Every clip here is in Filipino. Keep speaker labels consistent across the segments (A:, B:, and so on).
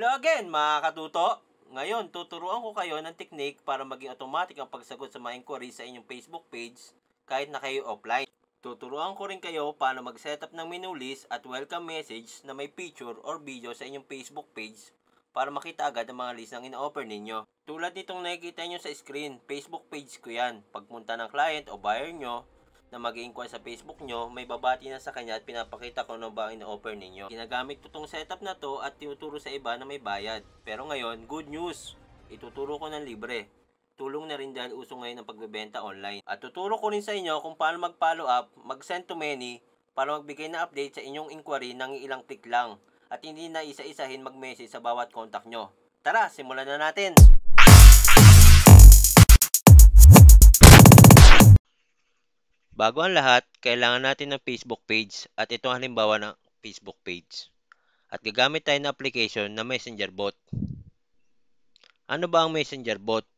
A: Hello again, mga katuto. Ngayon, tuturuan ko kayo ng technique para maging automatic ang pagsagot sa mga inquiry sa inyong Facebook page kahit na kayo offline. Tuturuan ko rin kayo paano mag-setup ng menu list at welcome message na may picture or video sa inyong Facebook page para makita agad ang mga list ng ino-offer ninyo. Tulad nitong nakikita nyo sa screen, Facebook page ko yan. Pagpunta ng client o buyer nyo, na mag inquire sa Facebook nyo, may babati na sa kanya at pinapakita ko ano ba ang offer ninyo. Ginagamit ko tong setup na to at tinuturo sa iba na may bayad. Pero ngayon, good news! Ituturo ko ng libre. Tulong na rin dahil uso ngayon ang pagbebenta online. At tuturo ko rin sa inyo kung paano mag-follow up, mag-send to many, para magbigay na update sa inyong inquiry ng ilang click lang at hindi na isa-isahin mag-message sa bawat contact nyo. Tara, simulan na natin! Bago ang lahat, kailangan natin ng Facebook page at itong halimbawa ng Facebook page. At gagamit tayo ng application na Messenger Bot. Ano ba ang Messenger Bot?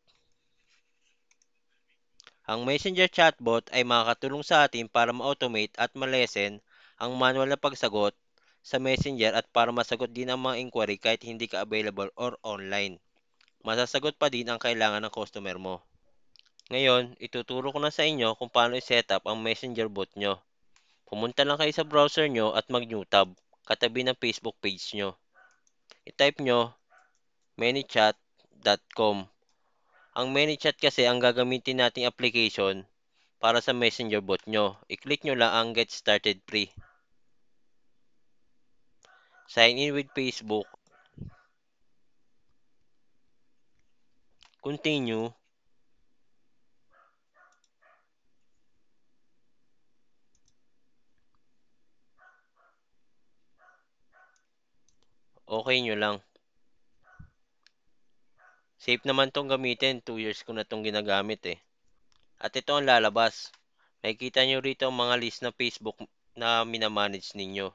A: Ang Messenger Chatbot ay makakatulong sa atin para ma-automate at ma-lessen ang manual na pagsagot sa Messenger at para masagot din ang mga inquiry kahit hindi ka available or online. Masasagot pa din ang kailangan ng customer mo. Ngayon, ituturo ko na sa inyo kung paano i-set up ang messenger bot nyo. Pumunta lang kayo sa browser nyo at mag-new tab, katabi ng Facebook page nyo. I-type nyo, manychat.com. Ang manychat kasi ang gagamitin nating application para sa messenger bot nyo. I-click nyo lang ang get started free. Sign in with Facebook. Continue. okay nyo lang. Safe naman tong gamitin. 2 years ko na tong ginagamit eh. At ito ang lalabas. Makikita nyo rito ang mga list na Facebook na minamanage ninyo.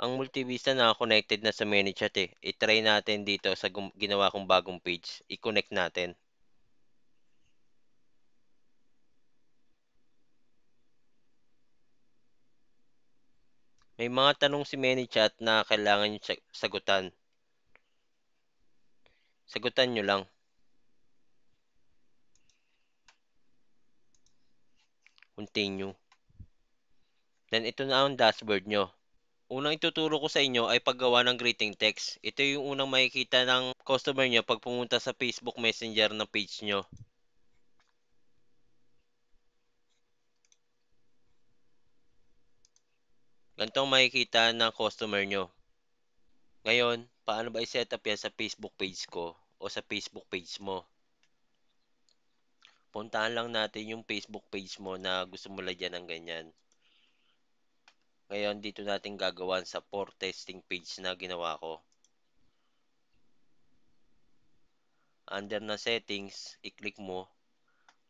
A: Ang multivista na connected na sa ManyChat eh. I-try natin dito sa ginawa kong bagong page. I-connect natin. May mga tanong si Chat na kailangan nyo sagutan. Sagutan nyo lang. Continue. Then ito na ang dashboard nyo. Unang ituturo ko sa inyo ay paggawa ng greeting text. Ito yung unang makikita ng customer nyo pag pumunta sa Facebook Messenger ng page nyo. Ganito makikita ng customer nyo. Ngayon, paano ba i-set up yan sa Facebook page ko o sa Facebook page mo? Puntahan lang natin yung Facebook page mo na gusto mo lagyan ng ganyan. Ngayon, dito natin gagawan sa for testing page na ginawa ko. Under na settings, i-click mo.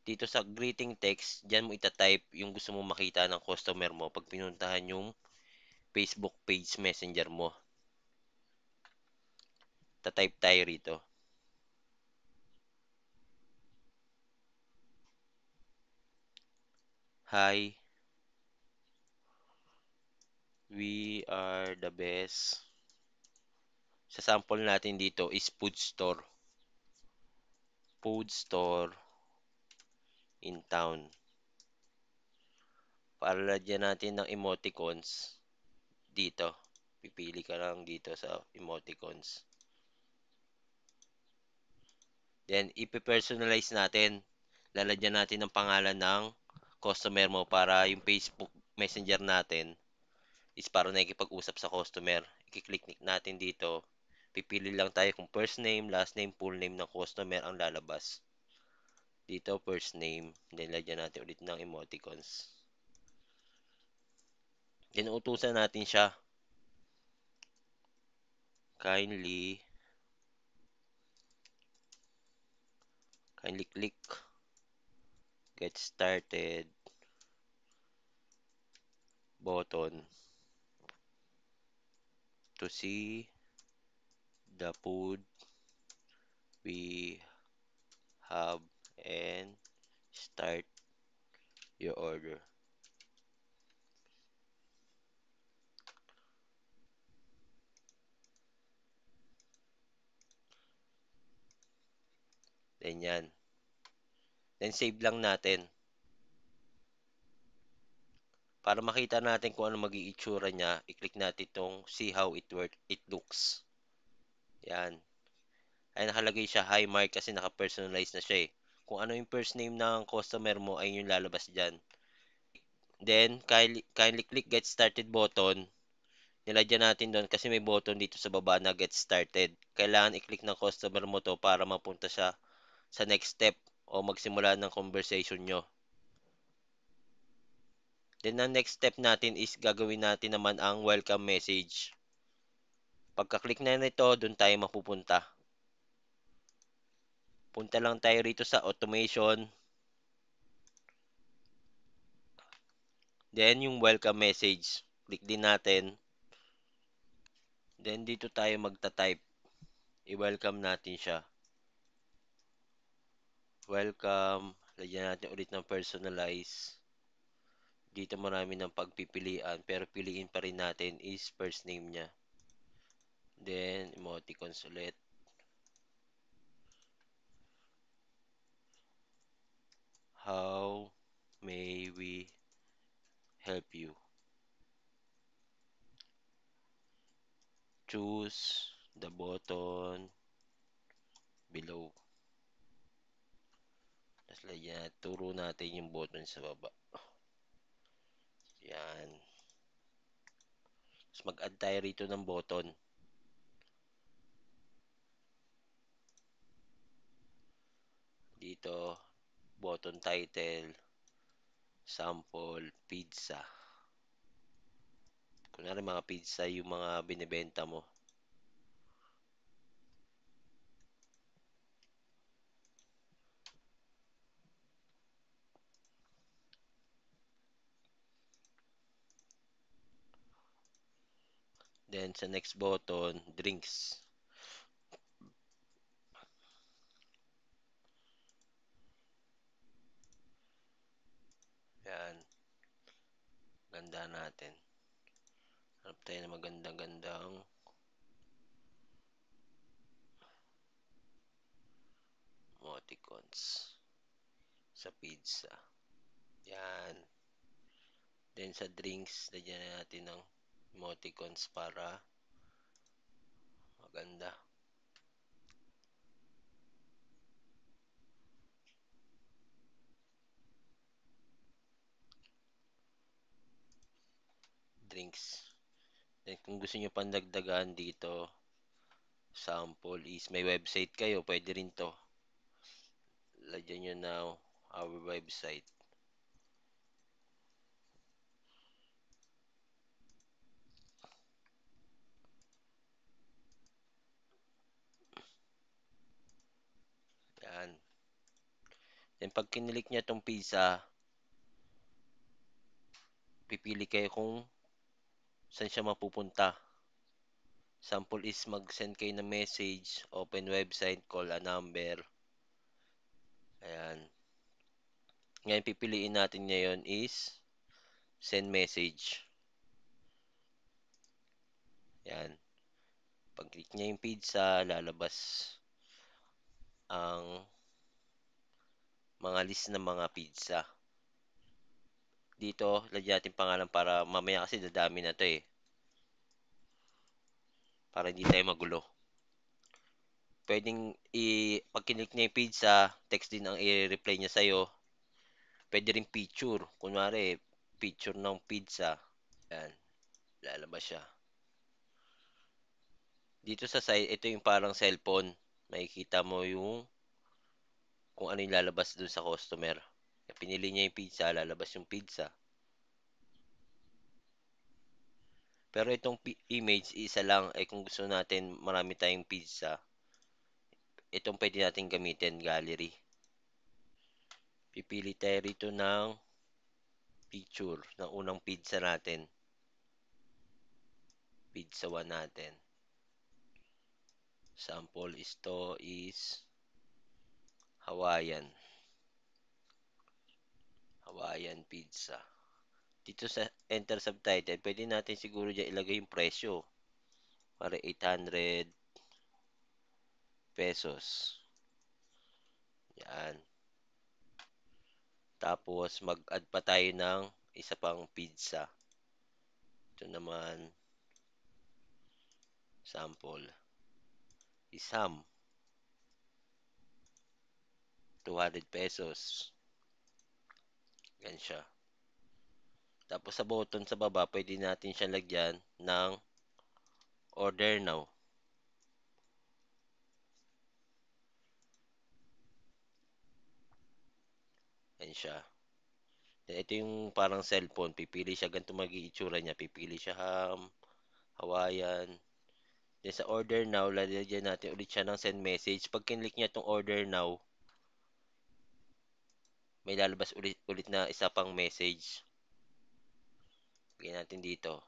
A: Dito sa greeting text, dyan mo itatype yung gusto mo makita ng customer mo pag pinuntahan yung Facebook page messenger mo. Tatype tayo rito. Hi. We are the best. Sa sample natin dito is food store. Food store in town. Para lagyan natin ng emoticons dito. Pipili ka lang dito sa emoticons. Then, ipipersonalize natin. Lalagyan natin ng pangalan ng customer mo para yung Facebook Messenger natin is para nakikipag-usap sa customer. I-click natin dito. Pipili lang tayo kung first name, last name, full name ng customer ang lalabas. Dito, first name. Then, lalagyan natin ulit ng emoticons. Inuutusan natin siya. Kindly kindly click get started button to see the food we have and start your order. Ganyan. Then save lang natin. Para makita natin kung ano magiging itsura niya, i-click natin itong see how it work, it looks. Yan. Ay nakalagay siya high mark kasi naka-personalize na siya eh. Kung ano yung first name ng customer mo ay yung lalabas diyan. Then kindly, kindly click get started button. Nilagyan natin doon kasi may button dito sa baba na get started. Kailangan i-click ng customer mo to para mapunta siya sa next step o magsimula ng conversation nyo. Then, ang next step natin is gagawin natin naman ang welcome message. Pagka-click na nito, doon tayo mapupunta. Punta lang tayo rito sa automation. Then, yung welcome message. Click din natin. Then, dito tayo magta-type. I-welcome natin siya. Welcome. Lagyan natin ulit ng personalize. Dito marami ng pagpipilian. Pero piliin pa rin natin is first name niya. Then, emoticons ulit. How may we help you? Choose the button below. Lagyan natin, turo natin yung button sa baba. Yan. Tapos mag-add tayo rito ng button. Dito, button title, sample, pizza. Kunwari mga pizza yung mga binibenta mo. then sa next button, drinks. Yan. Ganda natin. Hanap tayo ng magandang-gandang emoticons sa pizza. Yan. Then sa drinks, lagyan natin ng emoticons para maganda. Drinks. Then kung gusto nyo pandagdagan dito, sample is may website kayo, pwede rin to. Lagyan nyo now our website. Then pag kinilik niya itong pizza, pipili kayo kung saan siya mapupunta. Sample is mag-send kayo ng message, open website, call a number. Ayan. Ngayon pipiliin natin ngayon is send message. Ayan. Pag-click niya yung pizza, lalabas ang mga list ng mga pizza. Dito, lagyan natin pangalan para mamaya kasi dadami na to eh. Para hindi tayo magulo. Pwedeng i pag click niya yung pizza, text din ang i-reply niya sa'yo. Pwede rin picture. Kunwari, picture ng pizza. Yan. Lalabas siya. Dito sa side, ito yung parang cellphone. Makikita mo yung kung ano yung lalabas dun sa customer. Pinili niya yung pizza, lalabas yung pizza. Pero itong image, isa lang. Eh kung gusto natin marami tayong pizza, itong pwede natin gamitin, gallery. Pipili tayo rito ng picture ng unang pizza natin. Pizza 1 natin. Sample is to is Hawaiian. Hawaiian pizza. Dito sa enter subtitle, pwede natin siguro dyan ilagay yung presyo. Para 800 pesos. Yan. Tapos, mag-add pa tayo ng isa pang pizza. Ito naman, sample. Isam. 200 pesos. Yan siya. Tapos sa button sa baba, pwede natin siya lagyan ng order now. Yan siya. Then, ito yung parang cellphone. Pipili siya. Ganito mag-iitsura niya. Pipili siya ham, Hawaiian. Then sa order now, lalagyan natin ulit siya ng send message. Pag kinlik niya itong order now, may lalabas ulit, ulit na isa pang message. Pagyan natin dito.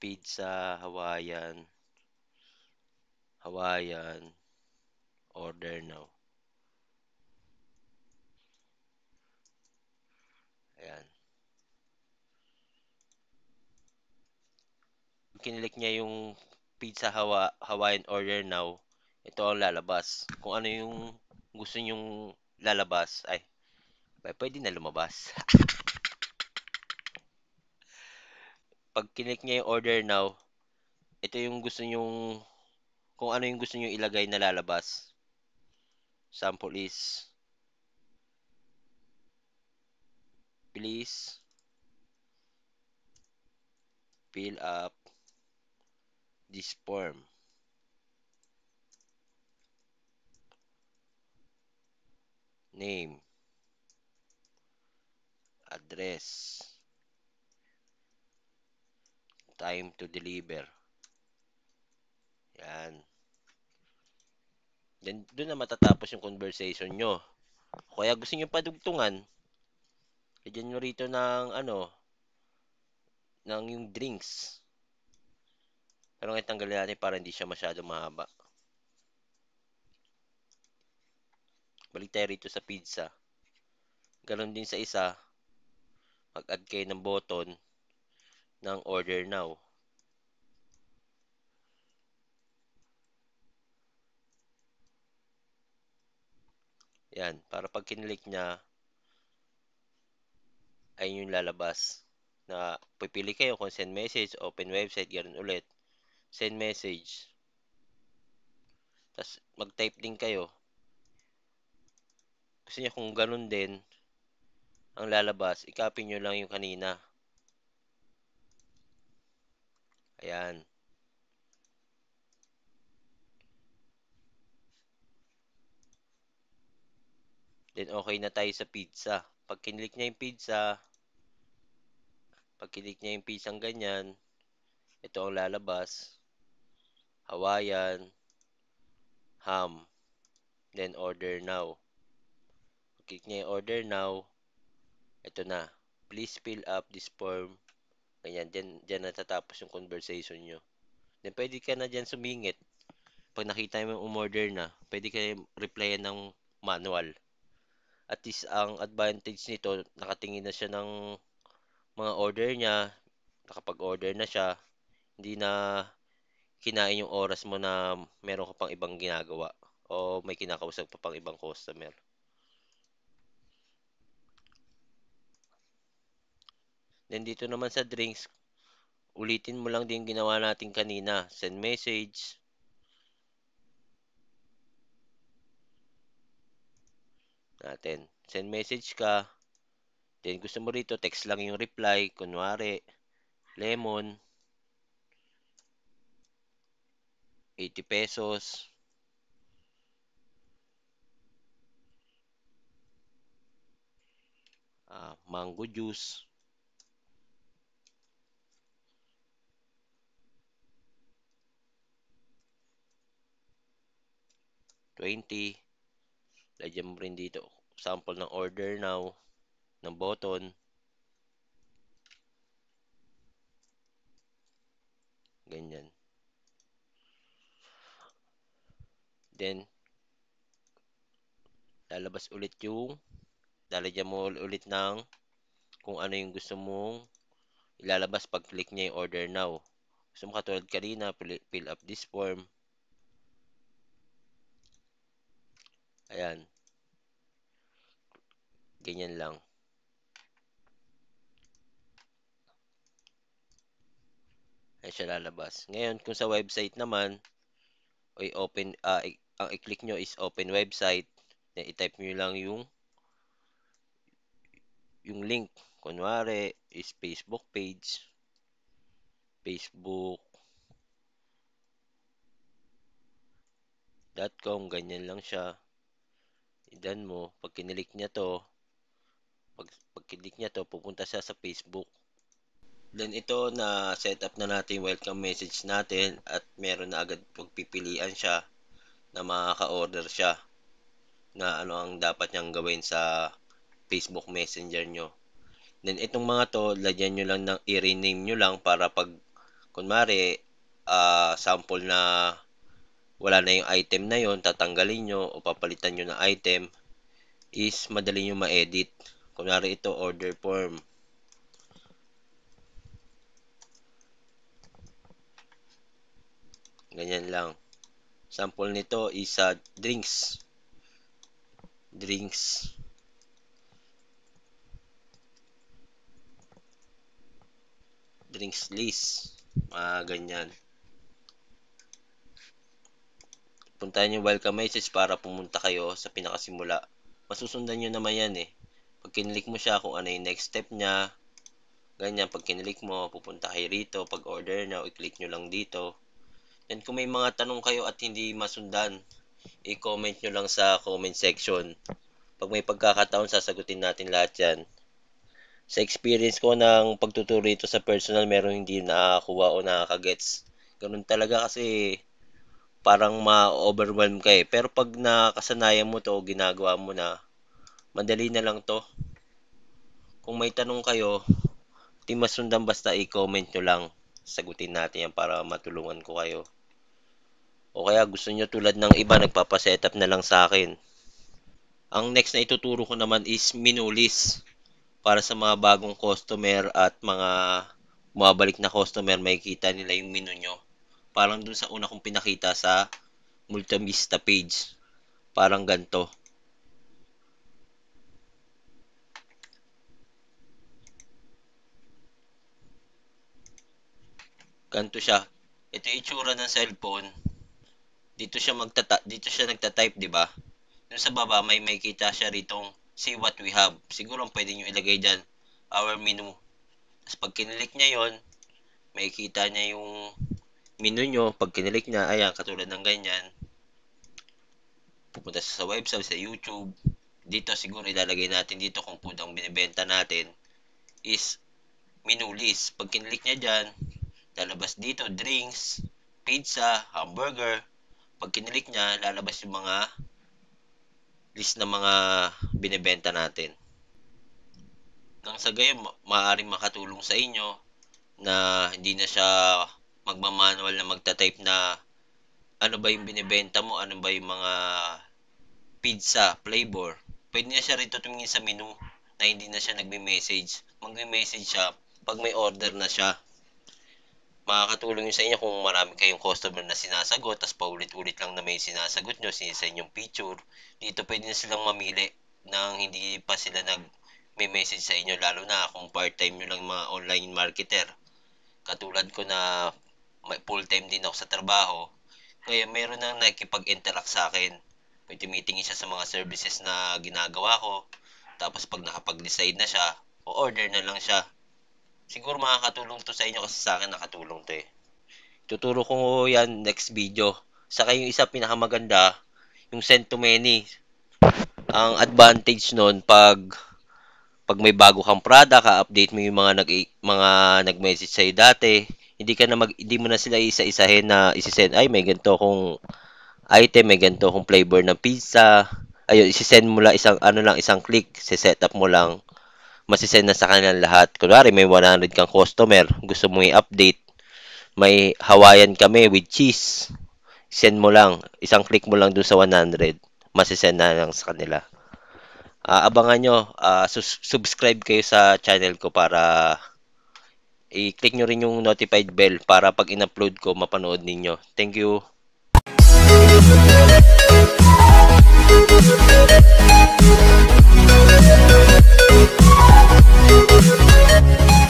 A: Pizza, Hawaiian, Hawaiian, order now. Ayan. Kinilik niya yung pizza Hawa Hawaiian order now ito ang lalabas. Kung ano yung gusto nyong lalabas, ay, pwede na lumabas. Pag kinick niya yung order now, ito yung gusto nyong, kung ano yung gusto nyong ilagay na lalabas. Sample is, please, fill up this form. name, address, time to deliver. Yan. Then, doon na matatapos yung conversation nyo. Kaya gusto nyo padugtungan, lagyan eh, nyo rito ng ano, ng yung drinks. Pero ngayon tanggalin natin para hindi siya masyado mahaba. Balik tayo rito sa pizza. Ganon din sa isa, mag-add kayo ng button ng order now. Yan, para pag kinlik niya, ayun yung lalabas. Na pipili kayo kung send message, open website, ganoon ulit. Send message. Tapos mag-type din kayo kasi kung ganun din, ang lalabas, i-copy nyo lang yung kanina. Ayan. Then, okay na tayo sa pizza. Pag kinlik niya yung pizza, pag kinlik niya yung pizza ganyan, ito ang lalabas. Hawaiian, ham, then order now click niya yung order now. Ito na. Please fill up this form. Ganyan, dyan, dyan natatapos yung conversation nyo. Then, pwede ka na diyan sumingit. Pag nakita mo yung umorder na, pwede ka replyan ng manual. At least, ang advantage nito, nakatingin na siya ng mga order niya, nakapag-order na siya, hindi na kinain yung oras mo na meron ka pang ibang ginagawa o may kinakausap pa pang ibang customer. Then dito naman sa drinks, ulitin mo lang din ginawa natin kanina. Send message. Natin. Send message ka. Then gusto mo rito, text lang yung reply. Kunwari, lemon. 80 pesos. Ah, mango juice. 20. Lagyan mo rin dito sample ng order now ng button. Ganyan. Then, lalabas ulit yung lalagyan mo ulit ng kung ano yung gusto mong ilalabas pag click niya yung order now. Gusto mo katulad kanina, fill up this form. Ayan. Ganyan lang. Ayan siya lalabas. Ngayon, kung sa website naman, ay open, uh, ang i-click nyo is open website. Then, i-type nyo lang yung yung link. Kunwari, is Facebook page. Facebook com, ganyan lang siya idan mo, pag kinilik niya to, pag, pag kinilik niya to, pupunta siya sa Facebook. Then ito na set up na natin welcome message natin at meron na agad pagpipilian siya na makaka-order siya na ano ang dapat niyang gawin sa Facebook Messenger nyo. Then itong mga to, lagyan nyo lang ng i-rename nyo lang para pag kunwari uh, sample na wala na yung item na yon tatanggalin nyo o papalitan nyo ng item is madali nyo ma-edit. Kunwari ito, order form. Ganyan lang. Sample nito is uh, drinks. Drinks. Drinks list. Mga ah, ganyan. puntahan yung welcome message para pumunta kayo sa pinakasimula. Masusundan nyo naman yan eh. Pag kinilik mo siya kung ano yung next step niya, ganyan, pag kinilik mo, pupunta kayo rito. Pag order na, i-click nyo lang dito. Then kung may mga tanong kayo at hindi masundan, i-comment nyo lang sa comment section. Pag may pagkakataon, sasagutin natin lahat yan. Sa experience ko ng pagtuturo rito sa personal, merong hindi nakakuha o nakakagets. Ganun talaga kasi parang ma-overwhelm ka eh. Pero pag nakasanayan mo to, ginagawa mo na, madali na lang to. Kung may tanong kayo, di masundan basta i-comment nyo lang. Sagutin natin yan para matulungan ko kayo. O kaya gusto nyo tulad ng iba, nagpapasetup na lang sa akin. Ang next na ituturo ko naman is minulis para sa mga bagong customer at mga mabalik na customer, makikita nila yung menu nyo Parang dun sa una kong pinakita sa Multivista page. Parang ganto. Ganto siya. Ito yung itsura ng cellphone. Dito siya magtata dito siya nagta-type, 'di ba? Yung sa baba may makita siya ritong see what we have. Siguro ang pwede niyo ilagay diyan our menu. As pag kinilik niya 'yon, makikita niya yung menu nyo, pag kinilik niya, ayan, katulad ng ganyan, pupunta sa website, sa YouTube, dito siguro ilalagay natin dito kung po ang binibenta natin is menu list. Pag kinilik niya dyan, lalabas dito drinks, pizza, hamburger. Pag kinilik niya, lalabas yung mga list ng mga binibenta natin nang sa gayon ma maaari makatulong sa inyo na hindi na siya magmamanual na magta-type na ano ba yung binebenta mo, ano ba yung mga pizza, flavor. Pwede na siya rito tumingin sa menu na hindi na siya nagme-message. Magme-message siya pag may order na siya. Makakatulong yun sa inyo kung marami kayong customer na sinasagot, tapos paulit-ulit lang na may sinasagot nyo, sinisend yung picture. Dito pwede na silang mamili nang hindi pa sila nag message sa inyo lalo na kung part-time nyo lang mga online marketer. Katulad ko na may full-time din ako sa trabaho. Kaya meron nang nakikipag-interact sa akin. May tumitingin siya sa mga services na ginagawa ko. Tapos pag nakapag-decide na siya, o order na lang siya. Siguro makakatulong to sa inyo kasi sa akin nakatulong to eh. Tuturo ko yan next video. Sa kayong isa pinakamaganda, yung send to many. Ang advantage nun pag pag may bago kang product, ka-update mo yung mga nag mga nag-message sa dati, hindi ka na mag hindi mo na sila isa-isahin na isi-send ay may ganito kung item may ganito kung flavor ng pizza ayun isi-send mo lang isang ano lang isang click si-set up mo lang masisend na sa kanila lahat kunwari may 100 kang customer gusto mo i-update may Hawaiian kami with cheese send mo lang isang click mo lang dun sa 100 masisend na lang sa kanila uh, abangan nyo, uh, sus- subscribe kayo sa channel ko para i-click nyo rin yung notified bell para pag in-upload ko, mapanood ninyo. Thank you! Thank you.